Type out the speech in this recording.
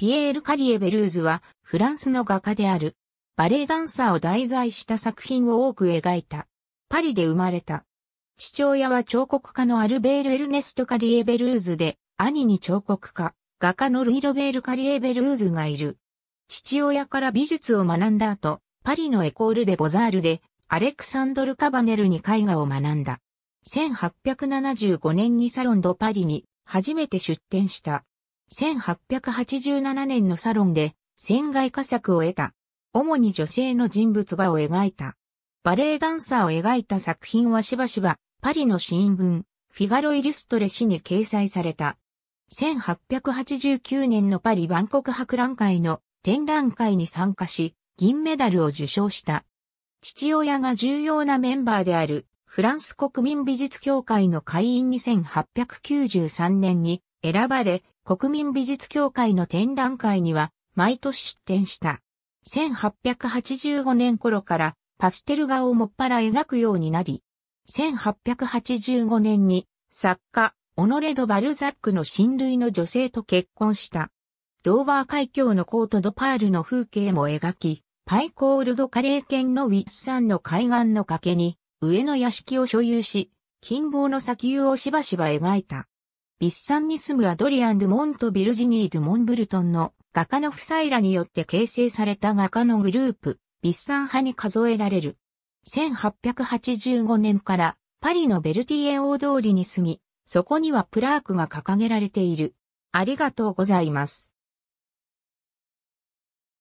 ピエール・カリエ・ベルーズは、フランスの画家である。バレエダンサーを題材した作品を多く描いた。パリで生まれた。父親は彫刻家のアルベール・エルネスト・カリエ・ベルーズで、兄に彫刻家、画家のルイ・ロベール・カリエ・ベルーズがいる。父親から美術を学んだ後、パリのエコール・でボザールで、アレクサンドル・カバネルに絵画を学んだ。1875年にサロン・ド・パリに初めて出展した。1887年のサロンで、船外佳作を得た。主に女性の人物画を描いた。バレエダンサーを描いた作品はしばしば、パリの新聞、フィガロイリュストレ誌に掲載された。1889年のパリ万国博覧会の展覧会に参加し、銀メダルを受賞した。父親が重要なメンバーであるフランス国民美術協会の会員に1893年に選ばれ、国民美術協会の展覧会には毎年出展した。1885年頃からパステル画をもっぱら描くようになり、1885年に作家、オノレド・バルザックの親類の女性と結婚した。ドーバー海峡のコート・ド・パールの風景も描き、パイコールド・カレー県のウィッサンの海岸の崖に、上の屋敷を所有し、金棒の砂丘をしばしば描いた。ビッサンに住むアドリアン・ドゥ・モント・ビルジニー・ドゥ・モンブルトンの画家の夫妻らによって形成された画家のグループ、ビッサン派に数えられる。1885年からパリのベルティエ大通りに住み、そこにはプラークが掲げられている。ありがとうございます。